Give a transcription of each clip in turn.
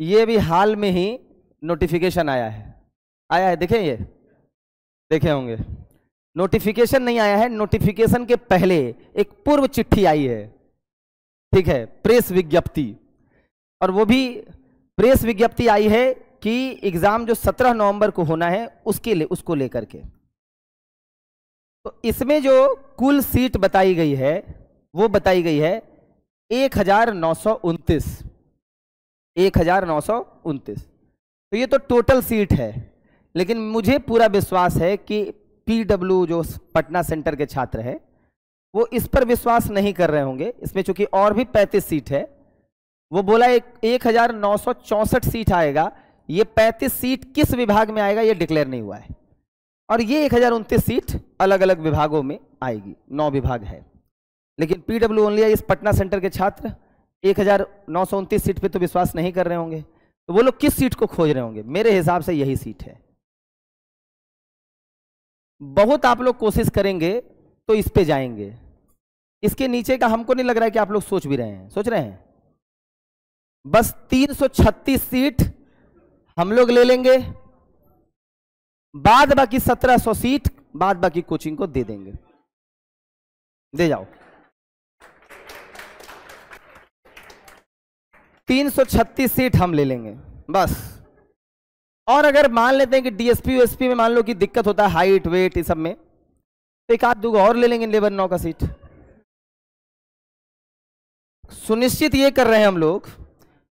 ये भी हाल में ही नोटिफिकेशन आया है आया है देखें ये देखे होंगे नोटिफिकेशन नहीं आया है नोटिफिकेशन के पहले एक पूर्व चिट्ठी आई है ठीक है प्रेस विज्ञप्ति और वो भी प्रेस विज्ञप्ति आई है कि एग्जाम जो 17 नवंबर को होना है उसके लिए उसको लेकर के तो इसमें जो कुल सीट बताई गई है वो बताई गई है एक हजार नौ सौ उनतीस एक हजार नौ सौ उनतीस तो ये तो टोटल सीट है लेकिन मुझे पूरा विश्वास है कि पीडब्ल्यू जो पटना सेंटर के छात्र है वो इस पर विश्वास नहीं कर रहे होंगे इसमें चूंकि और भी पैंतीस सीट है वो बोला एक एक हजार नौ सौ चौसठ सीट आएगा ये पैंतीस सीट किस विभाग में आएगा ये डिक्लेयर नहीं हुआ है और ये एक हजार उनतीस सीट अलग अलग विभागों में आएगी नौ विभाग है लेकिन पीडब्ल्यू ओनली इस पटना सेंटर के छात्र एक हजार नौ सौ उनतीस सीट पे तो विश्वास नहीं कर रहे होंगे तो वो लोग किस सीट को खोज रहे होंगे मेरे हिसाब से यही सीट है बहुत आप लोग कोशिश करेंगे तो इस पे जाएंगे इसके नीचे का हमको नहीं लग रहा है कि आप लोग सोच भी रहे हैं सोच रहे हैं बस 336 सीट हम लोग ले लेंगे बाद बाकी 1700 सीट बाद बाकी कोचिंग को दे देंगे दे जाओ 336 सीट हम ले लेंगे बस और अगर मान लेते हैं कि डीएसपी यूएसपी में मान लो कि दिक्कत होता है हाइट वेट इस सब में तो एक आध दो और ले लेंगे लेबर नौ का सीट सुनिश्चित ये कर रहे हैं हम लोग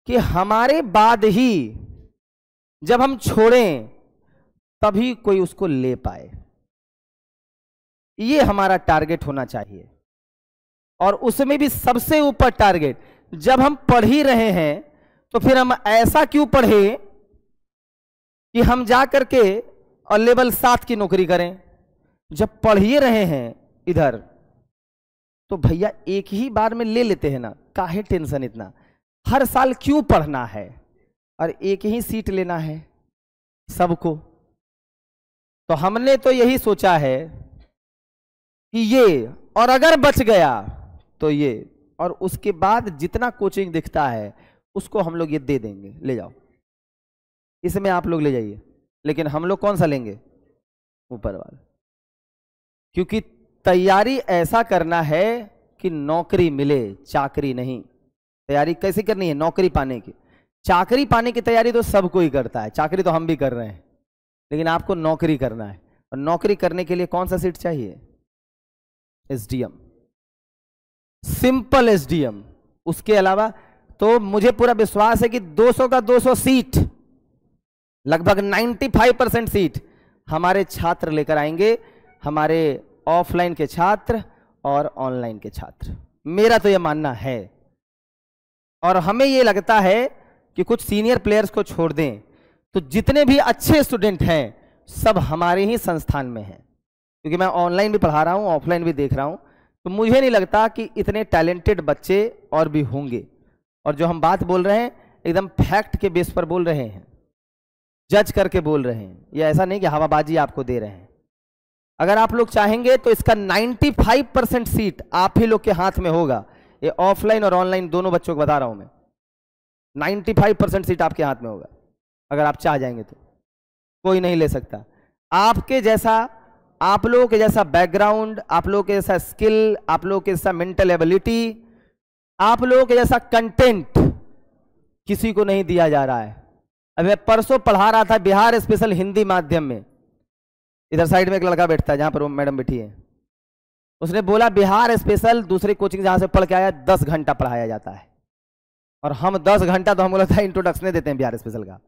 कि हमारे बाद ही जब हम छोड़ें तभी कोई उसको ले पाए ये हमारा टारगेट होना चाहिए और उसमें भी सबसे ऊपर टारगेट जब हम पढ़ ही रहे हैं तो फिर हम ऐसा क्यों पढ़े कि हम जा करके और लेवल सात की नौकरी करें जब पढ़ ही रहे हैं इधर तो भैया एक ही बार में ले लेते हैं ना काहे टेंशन इतना हर साल क्यों पढ़ना है और एक ही सीट लेना है सबको तो हमने तो यही सोचा है कि ये और अगर बच गया तो ये और उसके बाद जितना कोचिंग दिखता है उसको हम लोग ये दे देंगे ले जाओ इसमें आप लोग ले जाइए लेकिन हम लोग कौन सा लेंगे ऊपर वाला क्योंकि तैयारी ऐसा करना है कि नौकरी मिले चाकरी नहीं तैयारी कैसे करनी है नौकरी पाने की चाकरी पाने की तैयारी तो सब कोई करता है चाकरी तो हम भी कर रहे हैं लेकिन आपको नौकरी करना है और नौकरी करने के लिए कौन सा सीट चाहिए एसडीएम सिंपल एसडीएम उसके अलावा तो मुझे पूरा विश्वास है कि 200 का 200 सीट लगभग 95 परसेंट सीट हमारे छात्र लेकर आएंगे हमारे ऑफलाइन के छात्र और ऑनलाइन के छात्र मेरा तो यह मानना है और हमें यह लगता है कि कुछ सीनियर प्लेयर्स को छोड़ दें तो जितने भी अच्छे स्टूडेंट हैं सब हमारे ही संस्थान में हैं क्योंकि मैं ऑनलाइन भी पढ़ा रहा हूं ऑफलाइन भी देख रहा हूं तो मुझे नहीं लगता कि इतने टैलेंटेड बच्चे और भी होंगे और जो हम बात बोल रहे हैं एकदम फैक्ट के बेस पर बोल रहे हैं जज करके बोल रहे हैं यह ऐसा नहीं कि हवाबाजी आपको दे रहे हैं अगर आप लोग चाहेंगे तो इसका 95 परसेंट सीट आप ही लोग के हाथ में होगा ये ऑफलाइन और ऑनलाइन दोनों बच्चों को बता रहा हूं मैं 95 परसेंट सीट आपके हाथ में होगा अगर आप चाह जाएंगे तो कोई नहीं ले सकता आपके जैसा आप लोगों के जैसा बैकग्राउंड आप लोगों के जैसा स्किल आप लोगों के जैसा मेंटल एबिलिटी आप लोगों के जैसा कंटेंट किसी को नहीं दिया जा रहा है अब मैं परसों पढ़ा रहा था बिहार स्पेशल हिंदी माध्यम में इधर साइड में एक लड़का बैठता है जहां पर वो मैडम बैठी है उसने बोला बिहार स्पेशल दूसरे कोचिंग जहां से पढ़ के आया दस घंटा पढ़ाया जाता है और हम दस घंटा तो हम बोला था इंट्रोडक्शन देते हैं बिहार स्पेशल का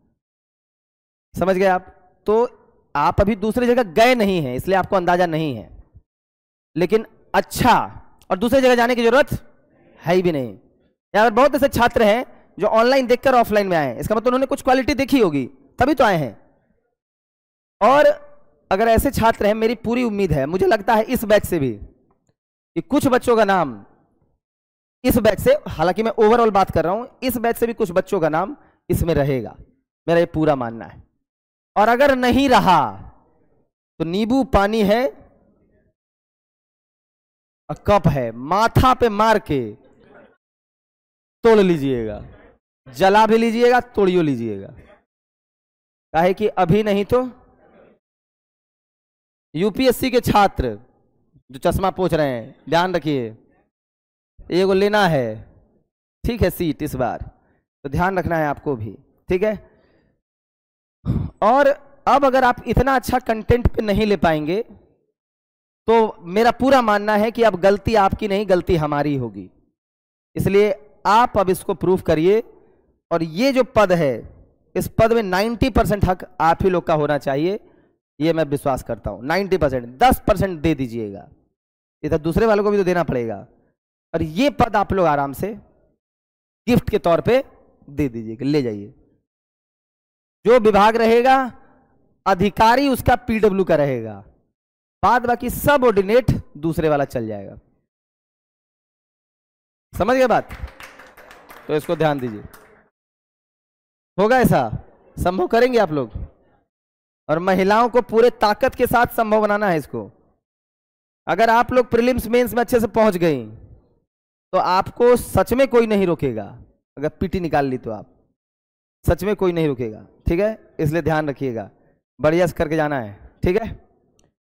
समझ गए आप तो आप अभी दूसरी जगह गए नहीं हैं इसलिए आपको अंदाजा नहीं है लेकिन अच्छा और दूसरी जगह जाने की जरूरत है ही भी नहीं यहां पर बहुत ऐसे छात्र हैं जो ऑनलाइन देखकर ऑफलाइन में आए हैं इसका मतलब उन्होंने कुछ क्वालिटी देखी होगी तभी तो आए हैं और अगर ऐसे छात्र हैं मेरी पूरी उम्मीद है मुझे लगता है इस बैच से भी कि कुछ बच्चों का नाम इस बैच से हालांकि मैं ओवरऑल बात कर रहा हूं इस बैच से भी कुछ बच्चों का नाम इसमें रहेगा मेरा ये पूरा मानना है और अगर नहीं रहा तो नींबू पानी है कप है माथा पे मार के तोड़ लीजिएगा जला भी लीजिएगा तोड़ियो लीजिएगा कहे कि अभी नहीं तो यूपीएससी के छात्र जो चश्मा पूछ रहे हैं ध्यान रखिए एगो लेना है ठीक है सीट इस बार तो ध्यान रखना है आपको भी ठीक है और अब अगर आप इतना अच्छा कंटेंट पे नहीं ले पाएंगे तो मेरा पूरा मानना है कि अब गलती आपकी नहीं गलती हमारी होगी इसलिए आप अब इसको प्रूफ करिए और ये जो पद है इस पद में 90 परसेंट हक आप ही लोग का होना चाहिए ये मैं विश्वास करता हूँ 90 परसेंट दस परसेंट दे दीजिएगा इधर दूसरे वालों को भी तो देना पड़ेगा और ये पद आप लोग आराम से गिफ्ट के तौर पे दे दीजिएगा ले जाइए जो विभाग रहेगा अधिकारी उसका पीडब्ल्यू का रहेगा बाद बाकी सब ऑर्डिनेट दूसरे वाला चल जाएगा समझ गए बात तो इसको ध्यान दीजिए होगा ऐसा संभव करेंगे आप लोग और महिलाओं को पूरे ताकत के साथ संभव बनाना है इसको अगर आप लोग प्रीलिम्स मेंस में अच्छे से पहुंच गई तो आपको सच में कोई नहीं रोकेगा अगर पीटी निकाल ली तो आप सच में कोई नहीं रुकेगा ठीक है इसलिए ध्यान रखिएगा बढ़िया से करके जाना है ठीक है